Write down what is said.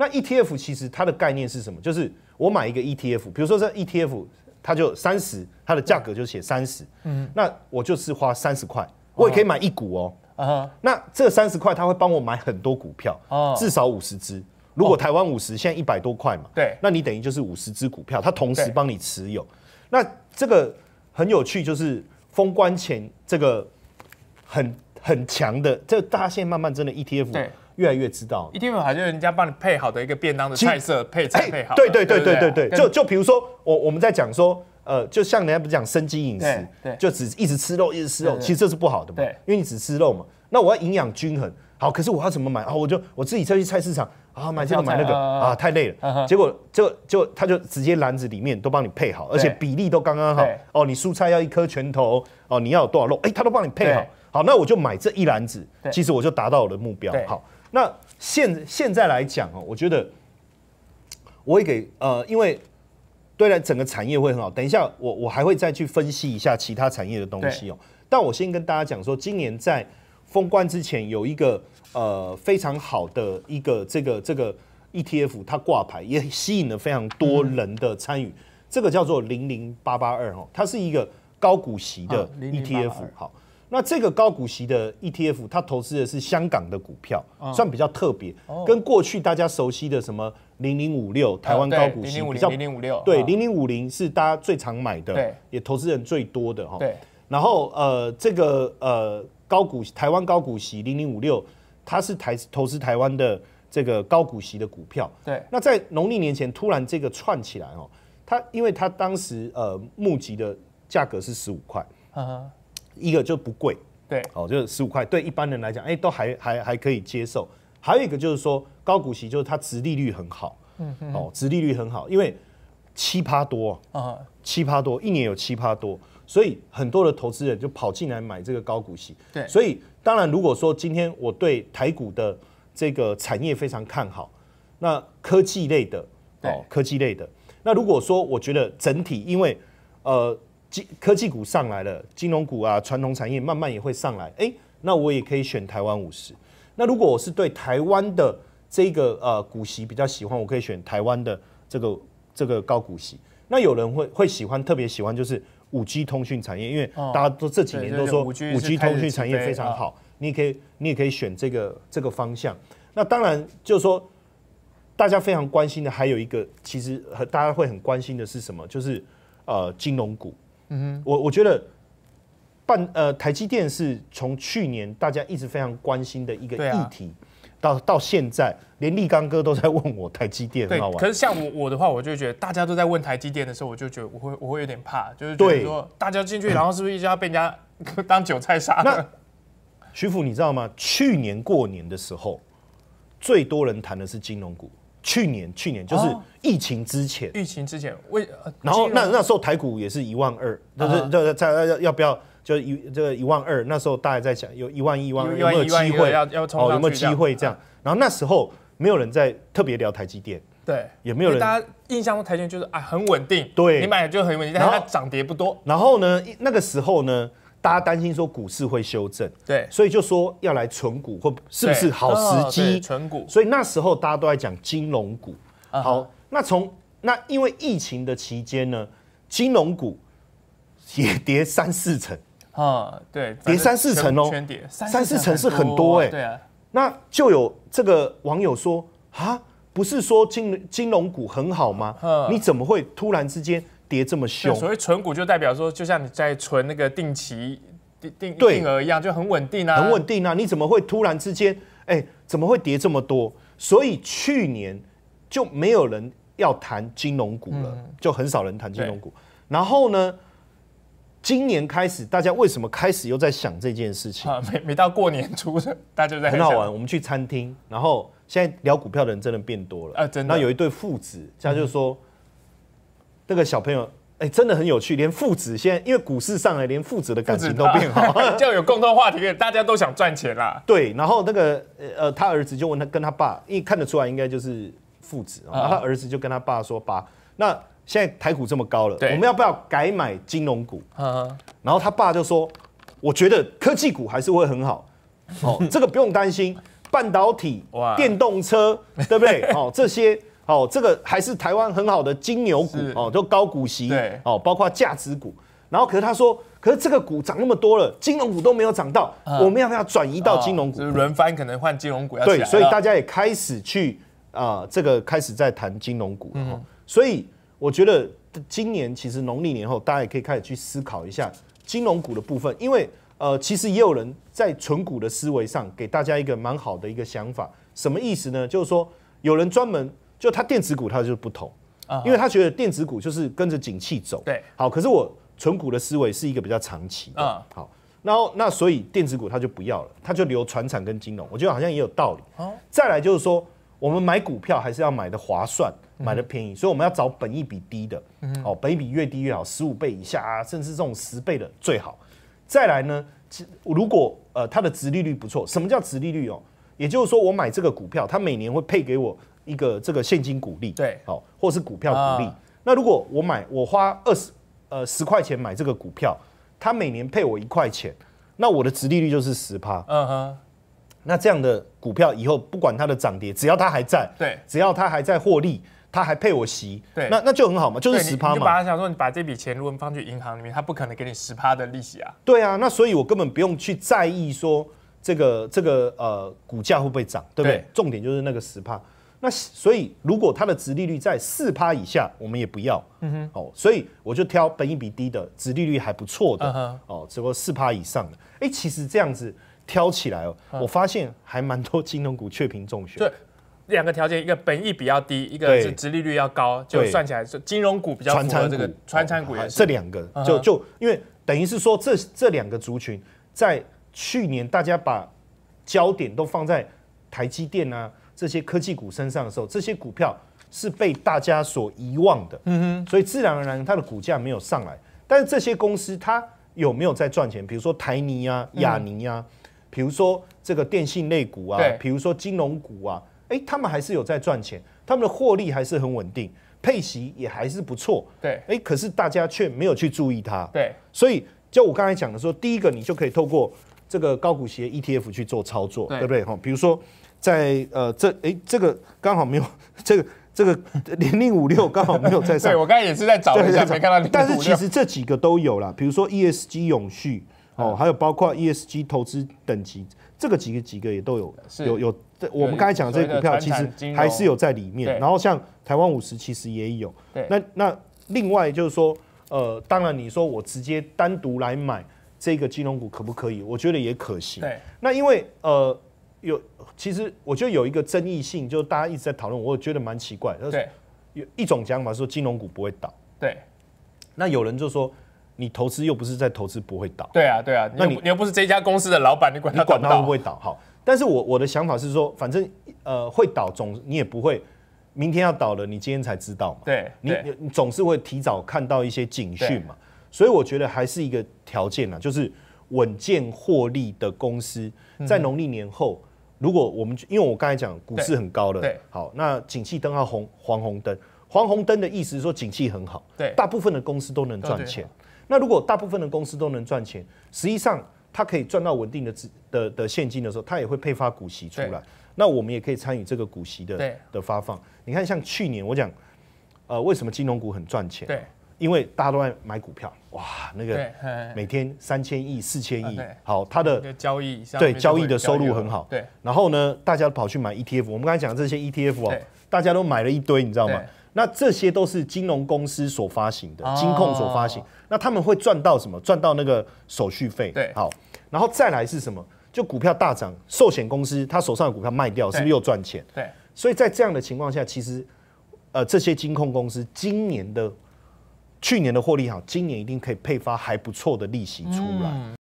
那 ETF 其实它的概念是什么？就是我买一个 ETF，比如说这 ETF 它就三十，它的价格就写三十，嗯，那我就是花三十块，我也可以买一股哦，啊，那这三十块它会帮我买很多股票哦、至少五十只。如果台湾五十，现在一百多块嘛，对，那你等于就是五十只股票，它同时帮你持有。那这个很有趣，就是封关前这个很很强的，这大家现在慢慢真的 ETF 越来越知道，一定有好像人家帮你配好的一个便当的菜色，配菜配好。对对对对对对。就就比如说，我我们在讲说，呃，就像人家不讲生机饮食，就只一直吃肉，一直吃肉，其实这是不好的嘛。因为你只吃肉嘛，那我要营养均衡，好，可是我要怎么买？啊？我就我自己再去菜市场啊买这个买那个啊，太累了。结果就就他就直接篮子里面都帮你配好，而且比例都刚刚好。哦，你蔬菜要一颗拳头，哦，你要有多少肉，哎，他都帮你配好。好，那我就买这一篮子，其实我就达到我的目标。好。那现现在来讲哦，我觉得我会给呃，因为对了，整个产业会很好。等一下，我我还会再去分析一下其他产业的东西哦。但我先跟大家讲说，今年在封关之前有一个呃非常好的一个这个这个 E T F，它挂牌也吸引了非常多人的参与。这个叫做零零八八二哦，它是一个高股息的 E T F。好。那这个高股息的 ETF，它投资的是香港的股票，算比较特别，跟过去大家熟悉的什么零零五六台湾高股息比较零零五六对零零五零是大家最常买的，也投资人最多的哈。对，然后呃，这个呃高股台湾高股息零零五六，它是台投资台湾的这个高股息的股票。对，那在农历年前突然这个串起来哦，它因为它当时呃募集的价格是十五块，啊。一个就不贵，对，哦，就是十五块，对一般人来讲，哎，都还还还可以接受。还有一个就是说高股息，就是它值利率很好，嗯，哦，值利率很好，因为七趴多啊，七趴多，一年有七趴多，所以很多的投资人就跑进来买这个高股息。对，所以当然如果说今天我对台股的这个产业非常看好，那科技类的，哦，科技类的，那如果说我觉得整体因为呃。科技股上来了，金融股啊，传统产业慢慢也会上来。哎，那我也可以选台湾五十。那如果我是对台湾的这个呃股息比较喜欢，我可以选台湾的这个这个高股息。那有人会会喜欢，特别喜欢就是五 G 通讯产业，因为大家都这几年都说五 G 通讯产业非常好，你也可以你也可以选这个这个方向。那当然就是说，大家非常关心的还有一个，其实大家会很关心的是什么？就是呃金融股。嗯，我我觉得，半呃台积电是从去年大家一直非常关心的一个议题，到到现在，连立刚哥都在问我台积电。对，可是像我我的话，我就觉得大家都在问台积电的时候，我就觉得我会我会有点怕，就是说大家进去，然后是不是一家被人家当韭菜杀了？徐福，你知道吗？去年过年的时候，最多人谈的是金融股。去年，去年就是疫情之前，疫情之前为，然后那那时候台股也是一万二，就是这在要要不要就一这个一万二，那时候大家在想有一万一万有没有机会，哦有没有机会这样，然后那时候没有人在特别聊台积电，对，也没有人，大家印象中台积就是啊很稳定，对，你买就很稳定，但它涨跌不多，然后呢那个时候呢？大家担心说股市会修正，对，所以就说要来存股或是不是好时机？存股，所以那时候大家都在讲金融股。好，那从那因为疫情的期间呢，金融股也跌三四成啊，对，跌三四成哦，三四成是很多哎，对啊。那就有这个网友说啊，不是说金金融股很好吗？你怎么会突然之间？跌这么凶，所谓存股就代表说，就像你在存那个定期定定额一样，就很稳定啊，很稳定啊。你怎么会突然之间，哎，怎么会跌这么多？所以去年就没有人要谈金融股了，就很少人谈金融股。然后呢，今年开始，大家为什么开始又在想这件事情啊？每每到过年初，大家就在很好玩。我们去餐厅，然后现在聊股票的人真的变多了啊。真的，那有一对父子，他就是说。那个小朋友，哎，真的很有趣，连父子现在因为股市上来，连父子的感情都变好，就 有共同话题，大家都想赚钱啦。对，然后那个呃，他儿子就问他跟他爸，因看得出来应该就是父子，然后他儿子就跟他爸说：“爸，那现在台股这么高了，我们要不要改买金融股？”然后他爸就说：“我觉得科技股还是会很好，哦，这个不用担心，半导体、电动车，对不对？哦，这些。”哦，这个还是台湾很好的金牛股哦，就高股息哦，包括价值股。然后可是他说，可是这个股涨那么多了，金融股都没有涨到，我们要不要转移到金融股？轮番可能换金融股要对，所以大家也开始去啊，这个开始在谈金融股。嗯，所以我觉得今年其实农历年后，大家也可以开始去思考一下金融股的部分，因为呃，其实也有人在纯股的思维上给大家一个蛮好的一个想法。什么意思呢？就是说有人专门。就它电子股它就是不同啊，因为他觉得电子股就是跟着景气走。对，好，可是我纯股的思维是一个比较长期的。嗯，好，然后那所以电子股它就不要了，它就留船产跟金融。我觉得好像也有道理。哦，再来就是说，我们买股票还是要买的划算，买的便宜，所以我们要找本益比低的。嗯，哦，本益比越低越好，十五倍以下啊，甚至这种十倍的最好。再来呢，如果呃它的殖利率不错，什么叫殖利率哦？也就是说我买这个股票，它每年会配给我。一个这个现金股利对好，或是股票股利。那如果我买，我花二十呃十块钱买这个股票，它每年配我一块钱，那我的值利率就是十趴。嗯哼，那这样的股票以后不管它的涨跌，只要它还在，对，只要它还在获利，它还配我息，对，那那就很好嘛，就是十趴嘛。想说你把这笔钱如果放去银行里面，它不可能给你十趴的利息啊。对啊，那所以我根本不用去在意说这个这个呃股价会不会涨，对不对？重点就是那个十趴。那所以，如果它的值利率在四趴以下，我们也不要。嗯哼。哦，所以我就挑本益比低的、值利率还不错的哦，不过四趴以上的。哎，其实这样子挑起来哦，我发现还蛮多金融股却屏中选。对，两个条件，一个本益比要低，一个是值利率要高，就算起来，是金融股比较符合这个。传产股也是。这两个，就就因为等于是说，这这两个族群在去年大家把焦点都放在台积电啊。这些科技股身上的时候，这些股票是被大家所遗忘的，嗯哼，所以自然而然它的股价没有上来。但是这些公司它有没有在赚钱？比如说台泥啊、亚泥啊，比如说这个电信类股啊，比如说金融股啊，哎，他们还是有在赚钱，他们的获利还是很稳定，配息也还是不错，对，哎，可是大家却没有去注意它，对，所以就我刚才讲的说，第一个你就可以透过这个高股息 ETF 去做操作，对不对？哈，比如说。在呃，这哎，这个刚好没有，这个这个零零五六刚好没有在上。对我刚才也是在找一下才看到但是其实这几个都有了，比如说 ESG 永续哦，还有包括 ESG 投资等级，这个几个几个也都有，有有。这我们刚才讲这股票其实还是有在里面。然后像台湾五十其实也有。那那另外就是说，呃，当然你说我直接单独来买这个金融股可不可以？我觉得也可行。对。那因为呃。有，其实我觉得有一个争议性，就大家一直在讨论，我觉得蛮奇怪。对，有一种讲法说金融股不会倒。对。那有人就说，你投资又不是在投资不会倒。对啊，对啊，那你你又不是这家公司的老板，你管他管他会不会倒好，但是我我的想法是说，反正呃会倒总你也不会，明天要倒了你今天才知道嘛。对，你你总是会提早看到一些警讯嘛。所以我觉得还是一个条件呢，就是稳健获利的公司在农历年后。如果我们，因为我刚才讲股市很高了，对，好，那景气灯号红黄红灯，黄红灯的意思是说景气很好，对，大部分的公司都能赚钱。那如果大部分的公司都能赚钱，实际上它可以赚到稳定的资的的现金的时候，它也会配发股息出来。那我们也可以参与这个股息的的发放。你看，像去年我讲，呃，为什么金融股很赚钱？对。因为大家都在买股票，哇，那个每天三千亿、四千亿，好，它的交易对交易的收入很好。对，然后呢，大家跑去买 ETF，我们刚才讲这些 ETF 哦，大家都买了一堆，你知道吗？那这些都是金融公司所发行的，金控所发行，那他们会赚到什么？赚到那个手续费。对，好，然后再来是什么？就股票大涨，寿险公司他手上的股票卖掉，是不是又赚钱？对，所以在这样的情况下，其实呃，这些金控公司今年的。去年的获利好，今年一定可以配发还不错的利息出来。